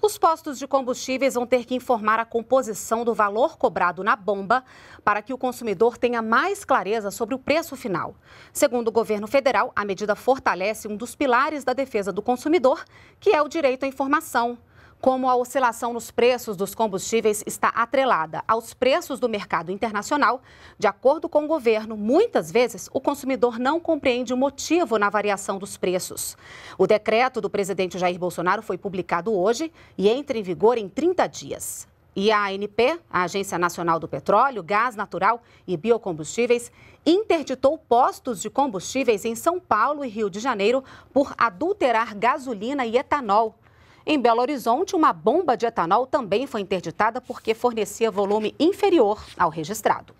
Os postos de combustíveis vão ter que informar a composição do valor cobrado na bomba para que o consumidor tenha mais clareza sobre o preço final. Segundo o governo federal, a medida fortalece um dos pilares da defesa do consumidor, que é o direito à informação como a oscilação nos preços dos combustíveis está atrelada aos preços do mercado internacional, de acordo com o governo, muitas vezes o consumidor não compreende o motivo na variação dos preços. O decreto do presidente Jair Bolsonaro foi publicado hoje e entra em vigor em 30 dias. E a ANP, a Agência Nacional do Petróleo, Gás Natural e Biocombustíveis, interditou postos de combustíveis em São Paulo e Rio de Janeiro por adulterar gasolina e etanol. Em Belo Horizonte, uma bomba de etanol também foi interditada porque fornecia volume inferior ao registrado.